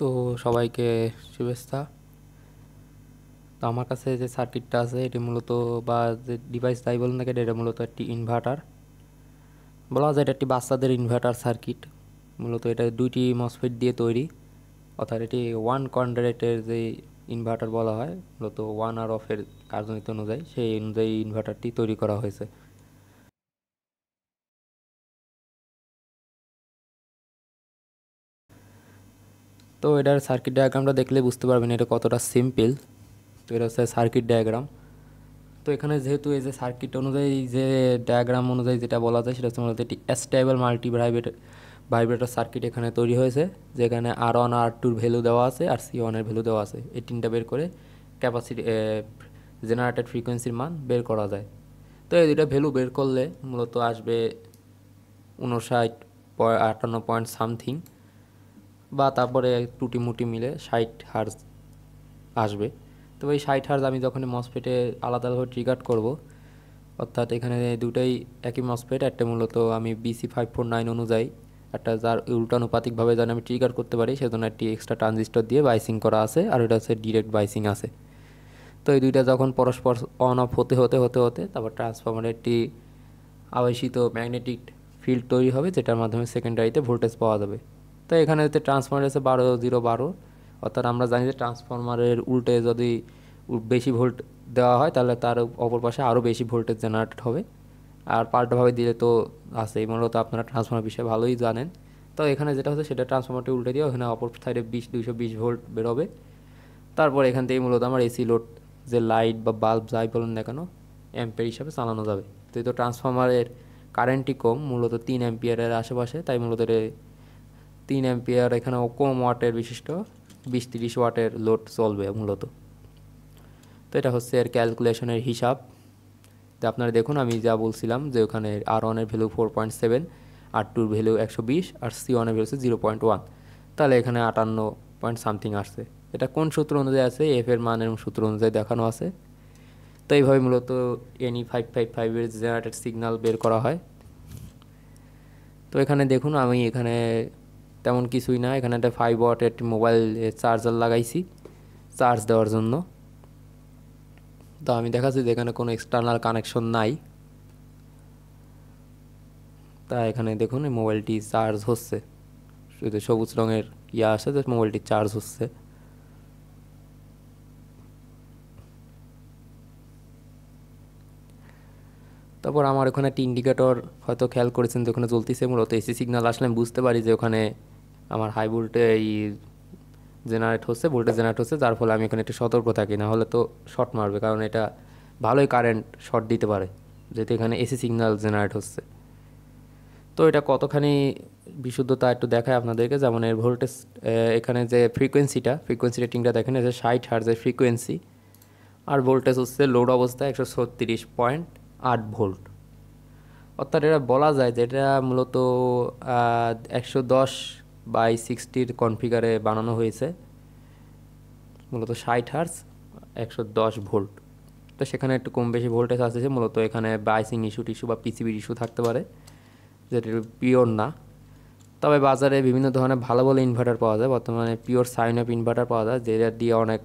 তো সবাইকে শুভেচ্ছা তো আমার কাছে যে সার্কিটটা আছে এটি মূলত বা যে ডিভাইস তাই বলুন না এটা মূলত একটি ইনভার্টার বলা যায় এটা একটি বাচ্চাদের ইনভার্টার সার্কিট মূলত এটা দুইটি মসফিট দিয়ে তৈরি অর্থাৎ এটি ওয়ান কন্ডারেটের যে ইনভার্টার বলা হয় মূলত ওয়ান আর অফের কার্যনীতি অনুযায়ী সেই অনুযায়ী ইনভার্টারটি তৈরি করা হয়েছে তো এটার সার্কিট ডায়াগ্রামটা দেখলে বুঝতে পারবেন এটা কতটা সিম্পল তো এটা হচ্ছে সার্কিট ডায়াগ্রাম তো এখানে যেহেতু এই যে সার্কিট অনুযায়ী যে ডায়াগ্রাম অনুযায়ী যেটা বলা যায় সেটা হচ্ছে মূলত একটি stable multi vibrate vibrator circuit এখানে তৈরি হয়েছে যেখানে আর ওয়ান আর টুর ভ্যালু দেওয়া আছে আর সি ওয়ানের ভ্যালু দেওয়া আছে এই তিনটা বের করে ক্যাপাসিটি জেনারেটেড ফ্রিকোয়েন্সির মান বের করা যায় তো এই দুটা ভ্যালু বের করলে মূলত আসবে উনষাট আটান্ন পয়েন্ট সামথিং বা তারপরে টুটি মুটি মিলে ষাট হার্জ আসবে তো এই ষাট হার্জ আমি যখন মসফেটে আলাদা আলাদাভাবে ট্রিগার করব অর্থাৎ এখানে দুটাই একই মসফেট একটা মূলত আমি বিসি ফাইভ ফোর নাইন অনুযায়ী একটা যার উল্টানুপাতিকভাবে যেন আমি ট্রিগার করতে পারি সেজন্য একটি এক্সট্রা ট্রানজিস্টর দিয়ে বাইসিং করা আছে আর ওটা হচ্ছে ডিরেক্ট বাইসিং আছে তো এই দুইটা যখন পরস্পর অন অফ হতে হতে হতে হতে তারপর ট্রান্সফর্মারের একটি আবেশিত ম্যাগনেটিক ফিল্ড তৈরি হবে যেটার মাধ্যমে সেকেন্ডারিতে ভোল্টেজ পাওয়া যাবে তো এখানে হচ্ছে ট্রান্সফর্মার আছে বারো জিরো বারো অর্থাৎ আমরা জানি যে ট্রান্সফর্মারের উল্টে যদি বেশি ভোল্ট দেওয়া হয় তাহলে তার অপর পাশে আরও বেশি ভোল্টেজ জেনারেট হবে আর পাল্টাভাবে দিলে তো আছেই মূলত আপনারা ট্রান্সফর্মার বিষয়ে ভালোই জানেন তো এখানে যেটা হচ্ছে সেটা ট্রান্সফর্মারটি উল্টে দিয়ে ওখানে অপর সাইডে বিশ দুইশো বিশ ভোল্ট বেরোবে তারপর এখান থেকে মূলত আমার এসি লোড যে লাইট বা বাল্ব যাই বলুন না কেন অ্যাম্পিয়ার হিসাবে চালানো যাবে তো ট্রান্সফর্মারের কারেন্টটি কম মূলত তিন অ্যাম্পিয়ারের আশেপাশে তাই মূলত তিন অ্যাম্পিয়ার এখানে কম ওয়াটের বিশিষ্ট বিশ তিরিশ ওয়াটের লোড চলবে মূলত তো এটা হচ্ছে এর ক্যালকুলেশনের হিসাব তো আপনারা দেখুন আমি যা বলছিলাম যে ওখানে আর ওয়ানের value four point seven R টুর ভ্যালু একশো বিশ আর সি ওয়ানের ভ্যালু হচ্ছে জিরো পয়েন্ট ওয়ান তাহলে এখানে আটান্ন পয়েন্ট সামথিং আসছে এটা কোন সূত্র অনুযায়ী আছে এফ এর মান এবং সূত্র অনুযায়ী দেখানো আছে তো এইভাবে মূলত এনি ফাইভ ফাইভ ফাইভের জেনারেটেড সিগনাল বের করা হয় তো এখানে দেখুন আমি এখানে তেমন কিছুই না এখানে একটা ফাইভ ওয়াট একটি মোবাইল চার্জার লাগাইছি চার্জ দেওয়ার জন্য তো আমি দেখাচ্ছি যে এখানে কোনো এক্সটার্নাল কানেকশন নাই তা এখানে দেখুন এই মোবাইলটি চার্জ হচ্ছে শুধু সবুজ রঙের ইয়া আসে যে মোবাইলটি চার্জ হচ্ছে তারপর আমার ওখানে একটি ইন্ডিকেটর হয়তো খেয়াল করেছেন যে ওখানে চলতেছে মূলত এসি সিগনাল আসলে আমি বুঝতে পারি যে ওখানে আমার হাই ভোল্টে এই জেনারেট হচ্ছে ভোল্টেজ জেনারেট হচ্ছে যার ফলে আমি এখানে একটু সতর্ক থাকি না হলে তো শর্ট মারবে কারণ এটা ভালোই কারেন্ট শর্ট দিতে পারে যেহেতু এখানে এসি সিগন্যাল জেনারেট হচ্ছে তো এটা কতখানি বিশুদ্ধতা একটু দেখায় আপনাদেরকে যেমন এর ভোল্টেজ এখানে যে ফ্রিকোয়েন্সিটা ফ্রিকোয়েন্সি রেটিংটা দেখেন যে ষাট হার্জের ফ্রিকোয়েন্সি আর ভোল্টেজ হচ্ছে লোড অবস্থায় একশো ছত্রিশ পয়েন্ট আট ভোল্ট অর্থাৎ এটা বলা যায় যে এটা মূলত একশো দশ বাই সিক্সটির কনফিগারে বানানো হয়েছে মূলত ষাট হার্স একশো দশ ভোল্ট তো সেখানে একটু কম বেশি ভোল্টেজ আসতেছে মূলত এখানে বাইসিং ইস্যু টিস্যু বা পিসিবির ইস্যু থাকতে পারে যেটি পিওর না তবে বাজারে বিভিন্ন ধরনের ভালো ভালো ইনভার্টার পাওয়া যায় বর্তমানে পিওর সাইন আপ ইনভার্টার পাওয়া যায় যেটা দিয়ে অনেক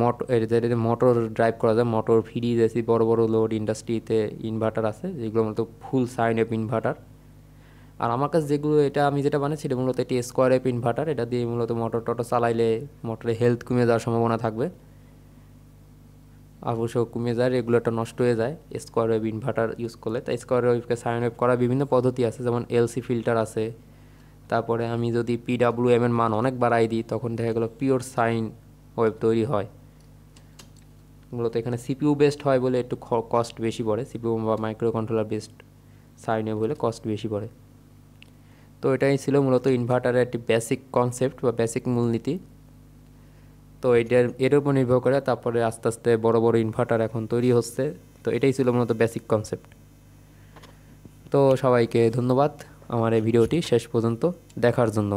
মোটর যেটা মোটর ড্রাইভ করা যায় মোটর ফ্রিজ এসি বড় বড় লোড ইন্ডাস্ট্রিতে ইনভার্টার আছে যেগুলো মূলত ফুল সাইন আপ ইনভার্টার আর আমার কাছে যেগুলো এটা আমি যেটা বানাচ্ছি এটা মূলত এটি স্কোয়ার এপ ইনভার্টার এটা দিয়ে মূলত মোটর টটর চালাইলে মোটরের হেলথ কমে যাওয়ার সম্ভাবনা থাকবে আবশ্যক কমে যায় রেগুলেটর নষ্ট হয়ে যায় স্কোয়ার ওয়েভ ইনভার্টার ইউজ করলে তাই স্কোয়ার ওয়েভকে সাইন ওয়েভ করার বিভিন্ন পদ্ধতি আছে যেমন এলসি ফিল্টার আছে তারপরে আমি যদি পিডাব্লিউ এম এর মান অনেক বাড়াই দিই তখন দেখা গেলো পিওর সাইন ওয়েভ তৈরি হয় মূলত এখানে সিপিউ বেস্ট হয় বলে একটু কস্ট বেশি পড়ে সিপিউ বা micro controller best sine wave হলে কস্ট বেশি পড়ে তো এটাই ছিল মূলত ইনভার্টারের একটি বেসিক কনসেপ্ট বা বেসিক মূলনীতি তো এটার এর উপর নির্ভর করে তারপরে আস্তে আস্তে বড় বড় ইনভার্টার এখন তৈরি হচ্ছে তো এটাই ছিল মূলত বেসিক কনসেপ্ট তো সবাইকে ধন্যবাদ আমার এই ভিডিওটি শেষ পর্যন্ত দেখার জন্য